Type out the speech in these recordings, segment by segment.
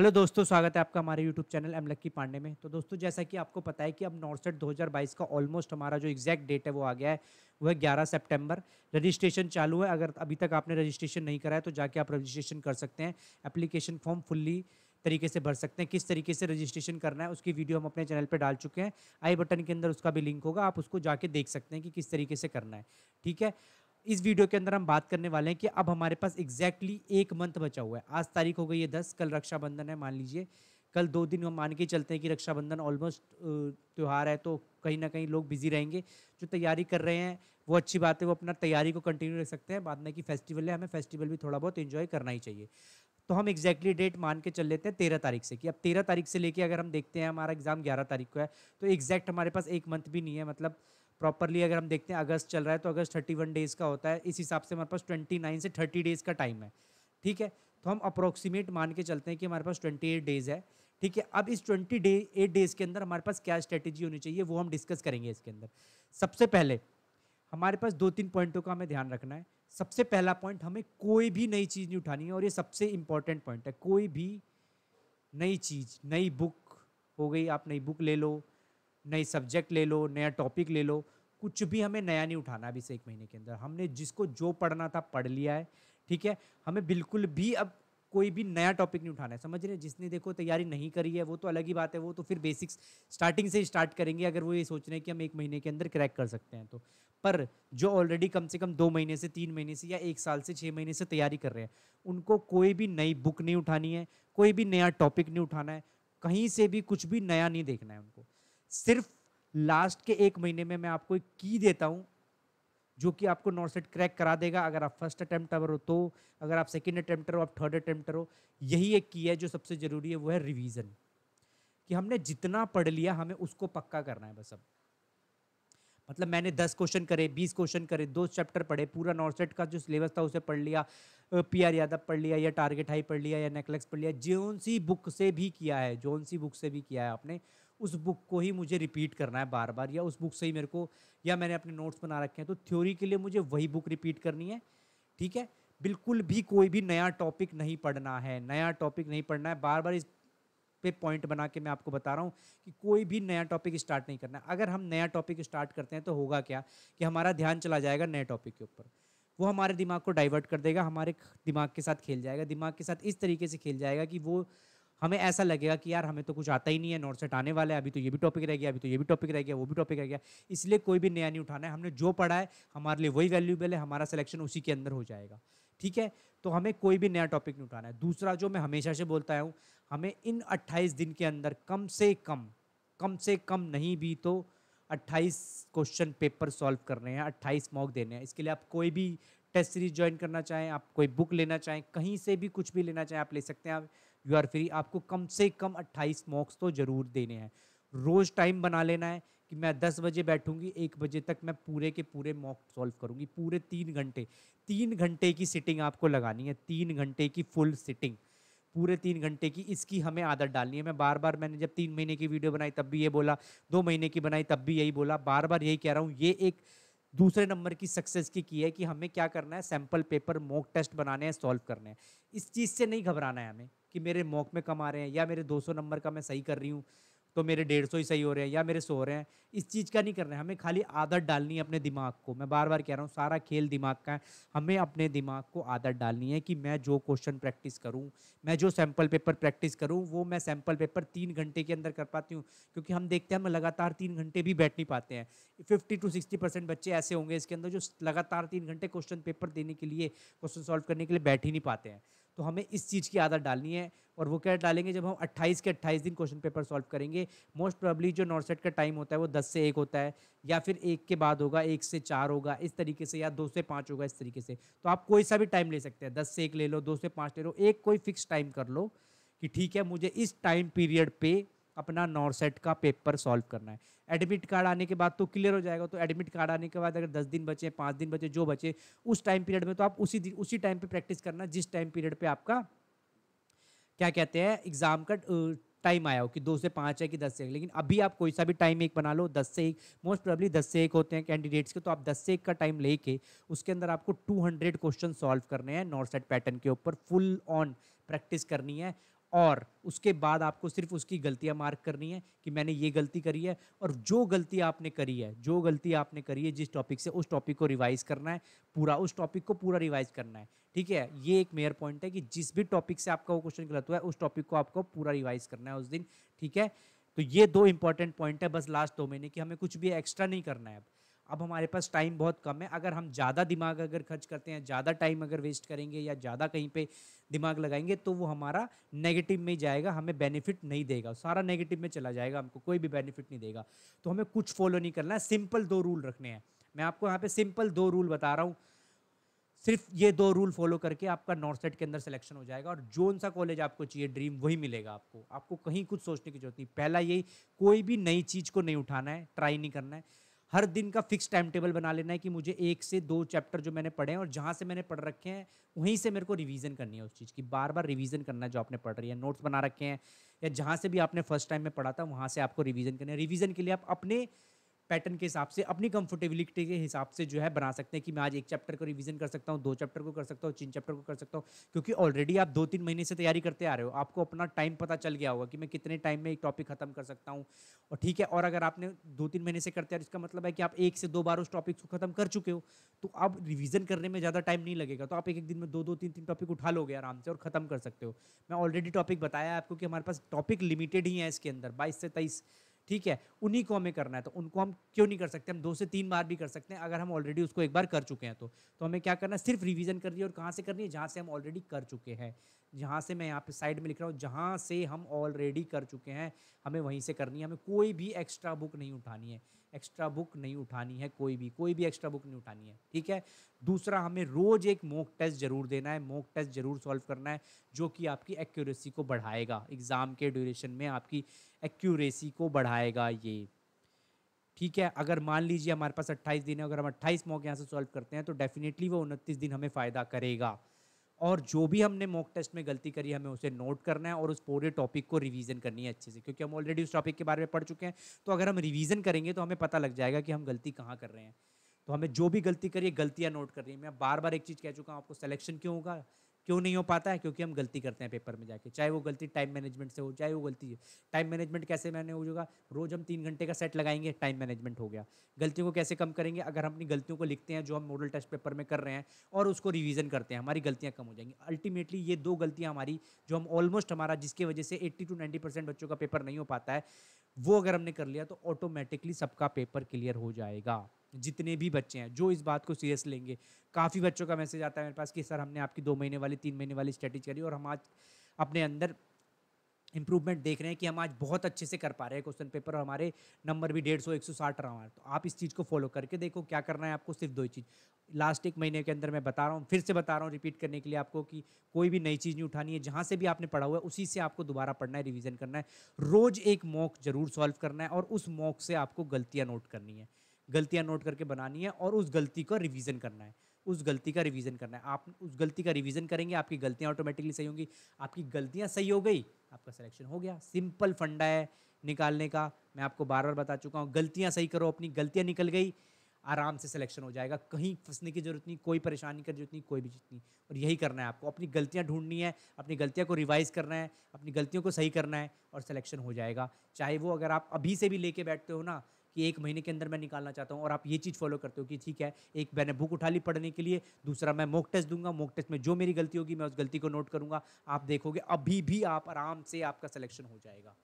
hello दोस्तों स्वागत है आपका हमारे YouTube channel M Lucky Pandey में तो दोस्तों जैसा कि आपको पता है कि अब नॉर्सेट 2022 का ऑलमोस्ट हमारा जो एग्जैक्ट डेट है वो आ गया है वो है 11 सितंबर रजिस्ट्रेशन चालू है अगर अभी तक आपने रजिस्ट्रेशन नहीं कराया तो जाके आप रजिस्ट्रेशन कर सकते हैं एप्लीकेशन फॉर्म फुल्ली तरीके से भर सकते हैं किस तरीके से रजिस्ट्रेशन करना है उसकी वीडियो हम अपने चैनल पर डाल चुके हैं आई बटन के अंदर उसका भी लिंक होगा आप उसको जाके देख सकते हैं कि किस तरीके से करना है ठीक है इस वीडियो के अंदर हम बात करने वाले हैं कि अब हमारे पास एग्जैक्टली exactly एक मंथ बचा हुआ है आज तारीख हो गई है दस कल रक्षाबंधन है मान लीजिए कल दो दिन हम मान के चलते हैं कि रक्षाबंधन ऑलमोस्ट त्यौहार है तो कहीं ना कहीं लोग बिजी रहेंगे जो तैयारी कर रहे हैं वो अच्छी बात है वो अपना तैयारी को कंटिन्यू रख सकते हैं बाद में कि फेस्टिवल है हमें फेस्टिवल भी थोड़ा बहुत इन्जॉय करना ही चाहिए तो हम एग्जैक्टली डेट मान के चल लेते हैं तेरह तारीख से कि अब तेरह तारीख से लेके अगर हम देखते हैं हमारा एग्ज़ाम ग्यारह तारीख को है तो एग्जैक्ट हमारे पास एक मंथ भी नहीं है मतलब प्रॉपरली अगर हम देखते हैं अगस्त चल रहा है तो अगस्त थर्टी वन डेज़ का होता है इस हिसाब से हमारे पास ट्वेंटी नाइन से थर्टी डेज़ का टाइम है ठीक है तो हम अप्रोक्सीमेट मान के चलते हैं कि हमारे पास ट्वेंटी एट डेज़ है ठीक है अब इस ट्वेंटी डे एट डेज़ के अंदर हमारे पास क्या स्ट्रेटेजी होनी चाहिए वो हम डिस्कस करेंगे इसके अंदर सबसे पहले हमारे पास दो तीन पॉइंटों का हमें ध्यान रखना है सबसे पहला पॉइंट हमें कोई भी नई चीज़ नहीं उठानी है और ये सबसे इंपॉर्टेंट पॉइंट है कोई भी नई चीज़ नई बुक हो गई आप नई बुक ले लो नए सब्जेक्ट ले लो नया टॉपिक ले लो कुछ भी हमें नया नहीं उठाना अभी से एक महीने के अंदर हमने जिसको जो पढ़ना था पढ़ लिया है ठीक है हमें बिल्कुल भी अब कोई भी नया टॉपिक नहीं उठाना है समझ रहे हैं जिसने देखो तैयारी नहीं करी है वो तो अलग ही बात है वो तो फिर बेसिक्स स्टार्टिंग से ही स्टार्ट करेंगे अगर वो ये सोच रहे हैं कि हम एक महीने के अंदर क्रैक कर सकते हैं तो पर जो ऑलरेडी कम से कम दो महीने से तीन महीने से या एक साल से छः महीने से तैयारी कर रहे हैं उनको कोई भी नई बुक नहीं उठानी है कोई भी नया टॉपिक नहीं उठाना है कहीं से भी कुछ भी नया नहीं देखना है उनको सिर्फ लास्ट के एक महीने में मैं आपको एक की देता हूँ जो कि आपको नॉर्थ सेट क्रैक करा देगा अगर आप फर्स्ट अटैम्प्टर हो तो अगर आप सेकेंड अटैम्प्टर हो आप थर्ड अटैम्प्टर हो यही एक की है जो सबसे ज़रूरी है वो है रिवीजन कि हमने जितना पढ़ लिया हमें उसको पक्का करना है बस अब मतलब मैंने दस क्वेश्चन करे बीस क्वेश्चन करे दो चैप्टर पढ़े पूरा सेट का जो सिलेबस था उसे पढ़ लिया पी आर यादव पढ़ लिया या टारगेट हाई पढ़ लिया या नेकलेक्स पढ़ लिया जोन सी बुक से भी किया है जोन सी बुक से भी किया है आपने उस बुक को ही मुझे रिपीट करना है बार बार या उस बुक से ही मेरे को या मैंने अपने नोट्स बना रखे हैं तो थ्योरी के लिए मुझे वही बुक रिपीट करनी है ठीक है बिल्कुल भी कोई भी नया टॉपिक नहीं पढ़ना है नया टॉपिक नहीं पढ़ना है बार बार इस पे पॉइंट बना के मैं आपको बता रहा हूँ कि कोई भी नया टॉपिक स्टार्ट नहीं करना है अगर हम नया टॉपिक स्टार्ट करते हैं तो होगा क्या कि हमारा ध्यान चला जाएगा नए टॉपिक के ऊपर वो हमारे दिमाग को डाइवर्ट कर देगा हमारे दिमाग के साथ खेल जाएगा दिमाग के साथ इस तरीके से खेल जाएगा कि वो हमें ऐसा लगेगा कि यार हमें तो कुछ आता ही नहीं है नोट सेट आने वाला है अभी तो ये भी टॉपिक रह गया अभी तो ये भी टॉपिक रह गया वो भी टॉपिक रह गया इसलिए कोई भी नया नहीं उठाना है हमने जो पढ़ा है हमारे लिए वही वैल्यूबल है हमारा सिलेक्शन उसी के अंदर हो जाएगा ठीक है तो हमें कोई भी नया टॉपिक नहीं उठाना है दूसरा जो मैं हमेशा से बोलता हूँ हमें इन अट्ठाईस दिन के अंदर कम से कम कम से कम नहीं भी तो 28 क्वेश्चन पेपर सॉल्व करने हैं 28 मॉक देने हैं इसके लिए आप कोई भी टेस्ट सीरीज ज्वाइन करना चाहें आप कोई बुक लेना चाहें कहीं से भी कुछ भी लेना चाहें आप ले सकते हैं आप यू आर फ्री आपको कम से कम 28 मॉक्स तो ज़रूर देने हैं रोज़ टाइम बना लेना है कि मैं दस बजे बैठूंगी एक बजे तक मैं पूरे के पूरे मॉक सॉल्व करूंगी पूरे तीन घंटे तीन घंटे की सिटिंग आपको लगानी है तीन घंटे की फुल सिटिंग पूरे तीन घंटे की इसकी हमें आदत डालनी है मैं बार बार मैंने जब तीन महीने की वीडियो बनाई तब भी ये बोला दो महीने की बनाई तब भी यही बोला बार बार यही कह रहा हूँ ये एक दूसरे नंबर की सक्सेस की की है कि हमें क्या करना है सैम्पल पेपर मॉक टेस्ट बनाने हैं सॉल्व करने हैं इस चीज़ से नहीं घबराना है हमें कि मेरे मॉक में कम आ रहे हैं या मेरे 200 नंबर का मैं सही कर रही हूँ तो मेरे डेढ़ सौ ही सही हो रहे हैं या मेरे सो रहे हैं इस चीज़ का नहीं कर रहे हैं हमें खाली आदत डालनी है अपने दिमाग को मैं बार बार कह रहा हूँ सारा खेल दिमाग का है हमें अपने दिमाग को आदत डालनी है कि मैं जो क्वेश्चन प्रैक्टिस करूँ मैं जो सैम्पल पेपर प्रैक्टिस करूँ वो मैं सैम्पल पेपर तीन घंटे के अंदर कर पाती हूँ क्योंकि हम देखते हैं हम लगातार तीन घंटे भी बैठ नहीं पाते हैं फिफ्टी टू सिक्सटी परसेंट बच्चे ऐसे होंगे इसके अंदर जो लगातार तीन घंटे क्वेश्चन पेपर देने के लिए क्वेश्चन सॉल्व करने के लिए बैठ ही नहीं पाते हैं तो हमें इस चीज़ की आदत डालनी है और वो क्या डालेंगे जब हम 28 के 28 दिन क्वेश्चन पेपर सॉल्व करेंगे मोस्ट प्रॉब्ली जो सेट का टाइम होता है वो 10 से एक होता है या फिर एक के बाद होगा एक से चार होगा इस तरीके से या दो से पाँच होगा इस तरीके से तो आप कोई सा भी टाइम ले सकते हैं दस से एक ले लो दो से पाँच ले लो एक कोई फिक्स टाइम कर लो कि ठीक है मुझे इस टाइम पीरियड पर अपना नॉर्सेट का पेपर सॉल्व करना है एडमिट कार्ड आने के बाद तो क्लियर हो जाएगा तो एडमिट कार्ड आने के बाद अगर दस दिन बचे पाँच दिन बचे जो बचे उस टाइम पीरियड में तो आप उसी दिन उसी टाइम पे प्रैक्टिस करना जिस टाइम पीरियड पे आपका क्या कहते हैं एग्ज़ाम का टाइम आया हो कि दो से पाँच है कि दस से एक लेकिन अभी आप कोई सा भी टाइम एक बना लो दस से एक मोस्ट प्रॉब्ली दस से एक होते हैं कैंडिडेट्स के तो आप दस से एक का टाइम लेके उसके अंदर आपको टू हंड्रेड क्वेश्चन सॉल्व करने हैं नॉर्थ सेट पैटर्न के ऊपर फुल ऑन प्रैक्टिस करनी है और उसके बाद आपको सिर्फ उसकी गलतियां मार्क करनी है कि मैंने ये गलती करी है और जो गलती आपने करी है जो गलती आपने करी है जिस टॉपिक से उस टॉपिक को रिवाइज करना है पूरा उस टॉपिक को पूरा रिवाइज करना है ठीक है ये एक मेयर पॉइंट है कि जिस भी टॉपिक से आपका वो क्वेश्चन गलत हुआ है उस टॉपिक को आपको पूरा रिवाइज करना है उस दिन ठीक है तो ये दो इंपॉर्टेंट पॉइंट है बस लास्ट दो महीने की हमें कुछ भी एक्स्ट्रा नहीं करना है अब अब हमारे पास टाइम बहुत कम है अगर हम ज़्यादा दिमाग अगर खर्च करते हैं ज़्यादा टाइम अगर वेस्ट करेंगे या ज़्यादा कहीं पे दिमाग लगाएंगे तो वो हमारा नेगेटिव में ही जाएगा हमें बेनिफिट नहीं देगा सारा नेगेटिव में चला जाएगा हमको कोई भी बेनिफिट नहीं देगा तो हमें कुछ फॉलो नहीं करना है सिंपल दो रूल रखने हैं मैं आपको यहाँ पर सिंपल दो रूल बता रहा हूँ सिर्फ ये दो रूल फॉलो करके आपका नॉर्थ सेट के अंदर सिलेक्शन हो जाएगा और जोन सा कॉलेज आपको चाहिए ड्रीम वही मिलेगा आपको आपको कहीं कुछ सोचने की जरूरत नहीं पहला यही कोई भी नई चीज़ को नहीं उठाना है ट्राई नहीं करना है हर दिन का फिक्स टाइम टेबल बना लेना है कि मुझे एक से दो चैप्टर जो मैंने पढ़े हैं और जहाँ से मैंने पढ़ रखे हैं वहीं से मेरे को रिवीजन करनी है उस चीज़ की बार बार रिवीजन करना है जो आपने पढ़ रही है नोट्स बना रखे हैं या जहाँ से भी आपने फर्स्ट टाइम में पढ़ा था वहाँ से आपको रिवीजन करना है रिवीजन के लिए आप अपने पैटर्न के हिसाब से अपनी कंफर्टेबिलिटी के हिसाब से जो है बना सकते हैं कि मैं आज एक चैप्टर को रिविजन कर सकता हूँ दो चैप्टर को कर सकता हूँ तीन चैप्टर को कर सकता हूँ क्योंकि ऑलरेडी आप दो तीन महीने से तैयारी करते आ रहे हो आपको अपना टाइम पता चल गया होगा कि मैं कितने टाइम में एक टॉपिक खत्म कर सकता हूँ और ठीक है और अगर आपने दो तीन महीने से करते आ रहे इसका मतलब है कि आप एक से दो बार उस टॉपिक को खत्म कर चुके हो तो आप रिविजन करने में ज़्यादा टाइम नहीं लगेगा तो आप एक एक दिन में दो दो तीन तीन टॉपिक उठा लोगे आराम से और ख़त्म कर सकते हो मैं ऑलरेडी टॉपिक बताया आपको कि हमारे पास टॉपिक लिमिटेड ही है इसके अंदर बाईस से तेईस ठीक है उन्हीं को हमें करना है तो उनको हम क्यों नहीं कर सकते हम दो से तीन बार भी कर सकते हैं अगर हम ऑलरेडी उसको एक बार कर चुके हैं तो तो हमें क्या करना है सिर्फ रिवीजन करनी है और कहाँ से करनी है जहाँ से हम ऑलरेडी कर चुके हैं जहाँ से मैं यहाँ पे साइड में लिख रहा हूँ जहाँ से हम ऑलरेडी कर चुके हैं हमें वहीं से करनी है हमें कोई भी एक्स्ट्रा बुक नहीं उठानी है एक्स्ट्रा बुक नहीं उठानी है कोई भी कोई भी एक्स्ट्रा बुक नहीं उठानी है ठीक है दूसरा हमें रोज़ एक मॉक टेस्ट ज़रूर देना है मॉक टेस्ट ज़रूर सॉल्व करना है जो कि आपकी एक्यूरेसी को बढ़ाएगा एग्ज़ाम के ड्यूरेशन में आपकी एक्यूरेसी को बढ़ाएगा ये ठीक है अगर मान लीजिए हमारे पास अट्ठाईस दिन है अगर हम अट्ठाईस मॉक यहाँ से सॉल्व करते हैं तो डेफिनेटली वो उनतीस दिन हमें फ़ायदा करेगा और जो भी हमने मॉक टेस्ट में गलती करी हमें उसे नोट करना है और उस पूरे टॉपिक को रिवीजन करनी है अच्छे से क्योंकि हम ऑलरेडी उस टॉपिक के बारे में पढ़ चुके हैं तो अगर हम रिवीजन करेंगे तो हमें पता लग जाएगा कि हम गलती कहाँ कर रहे हैं तो हमें जो भी गलती करिए गलतियाँ नोट कर रही है मैं बार बार एक चीज़ कह चुका हूँ आपको सलेक्शन क्यों होगा क्यों नहीं हो पाता है क्योंकि हम गलती करते हैं पेपर में जाके चाहे वो गलती टाइम मैनेजमेंट से हो चाहे वो गलती टाइम मैनेजमेंट कैसे मैंने हो जाएगा रोज़ हम तीन घंटे का सेट लगाएंगे टाइम मैनेजमेंट हो गया गलतियों को कैसे कम करेंगे अगर हम अपनी गलतियों को लिखते हैं जो हम मॉडल टेस्ट पेपर में कर रहे हैं और उसको रिविज़न करते हैं हमारी गलतियाँ कम हो जाएंगी अल्टीमेटली ये दो गलतियाँ हमारी जो हम ऑलमोस्ट हमारा जिसकी वजह से एट्टी टू नाइन्टी परसेंट बच्चों का पेपर नहीं हो पाता है वो अगर हमने कर लिया तो ऑटोमेटिकली सबका पेपर क्लियर हो जाएगा जितने भी बच्चे हैं जो इस बात को सीरियस लेंगे काफ़ी बच्चों का मैसेज आता है मेरे पास कि सर हमने आपकी दो महीने वाली तीन महीने वाली स्ट्रेटेज करी और हम आज अपने अंदर इंप्रूवमेंट देख रहे हैं कि हम आज बहुत अच्छे से कर पा रहे हैं क्वेश्चन पेपर और हमारे नंबर भी डेढ़ सौ एक सौ साठ रहा हमारे तो आप इस चीज़ को फॉलो करके देखो क्या करना है आपको सिर्फ दो ही चीज़ लास्ट एक महीने के अंदर मैं बता रहा हूँ फिर से बता रहा हूँ रिपीट करने के लिए आपको कि कोई भी नई चीज़ नहीं उठानी है जहाँ से भी आपने पढ़ा हुआ है उसी से आपको दोबारा पढ़ना है रिविज़न करना है रोज़ एक मॉक जरूर सॉल्व करना है और उस मॉक से आपको गलतियाँ नोट करनी है गलतियाँ नोट करके बनानी है और उस गलती का रिविज़न करना है उस गलती का रिविज़न करना है आप उस गलती का रिवीजन करेंगे आपकी गलतियाँ ऑटोमेटिकली सही होंगी आपकी गलतियाँ सही हो गई आपका सिलेक्शन हो गया सिंपल फंडा है निकालने का मैं आपको बार बार बता चुका हूँ गलतियाँ सही करो अपनी गलतियाँ निकल गई आराम से सिलेक्शन हो जाएगा कहीं फंसने की जरूरत नहीं कोई परेशानी की जरूरत नहीं कोई भी चीज़ नहीं और यही करना है आपको अपनी गलतियाँ ढूंढनी है अपनी गलतियाँ को रिवाइज़ करना है अपनी गलतियों को सही करना है और सिलेक्शन हो जाएगा चाहे वो अगर आप अभी से भी लेके बैठते हो ना कि एक महीने के अंदर मैं निकालना चाहता हूँ और आप ये चीज़ फॉलो करते हो कि ठीक है एक मैंने बुक उठा ली पढ़ने के लिए दूसरा मैं मोक टेस्ट दूंगा मोक टेस्ट में जो मेरी गलती होगी मैं उस गलती को नोट करूंगा आप देखोगे अभी भी आप आराम से आपका सिलेक्शन हो जाएगा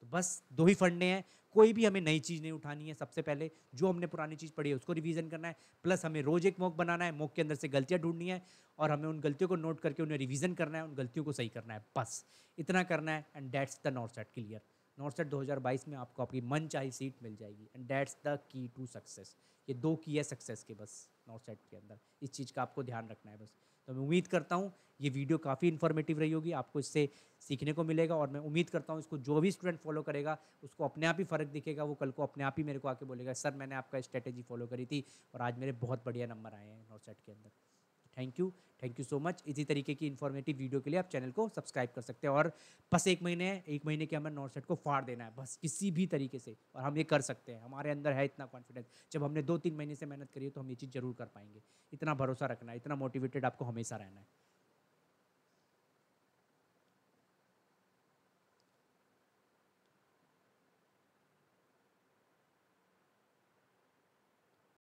तो बस दो ही फंडे हैं कोई भी हमें नई चीज़ नहीं उठानी है सबसे पहले जो हमने पुरानी चीज़ पढ़ी है उसको रिवीजन करना है प्लस हमें रोज़ एक मॉक बनाना है मॉक के अंदर से गलतियाँ ढूंढनी है और हमें उन गलतियों को नोट करके उन्हें रिवीजन करना है उन गलतियों को सही करना है बस इतना करना है and that's the NORCET clear NORCET 2022 में आपको आपकी मन चाही सीट मिल जाएगी and that's the key to success ये दो की है सक्सेस के बस नॉर्थ सेट के अंदर इस चीज़ का आपको ध्यान रखना है बस तो मैं उम्मीद करता हूँ ये वीडियो काफ़ी इन्फॉर्मेटिव रही होगी आपको इससे सीखने को मिलेगा और मैं उम्मीद करता हूँ इसको जो भी स्टूडेंट फॉलो करेगा उसको अपने आप ही फ़र्क दिखेगा वो कल को अपने आप ही मेरे को आके बोलेगा सर मैंने आपका स्ट्रेटेजी फॉलो करी थी और आज मेरे बहुत बढ़िया नंबर आए हैं नॉर्थ सेट के अंदर thank you thank you so much इसी तरीके की इन्फॉर्मेटिव वीडियो के लिए आप चैनल को सब्सक्राइब कर सकते हैं और बस एक महीने एक महीने के अंदर नॉर्थ सेट को फाड़ देना है बस किसी भी तरीके से और हम ये कर सकते हैं हमारे अंदर है इतना कॉन्फिडेंस जब हमने दो तीन महीने से मेहनत करी है तो हम ये चीज़ जरूर कर पाएंगे इतना भरोसा रखना है इतना मोटिवेटेड आपको हमेशा रहना है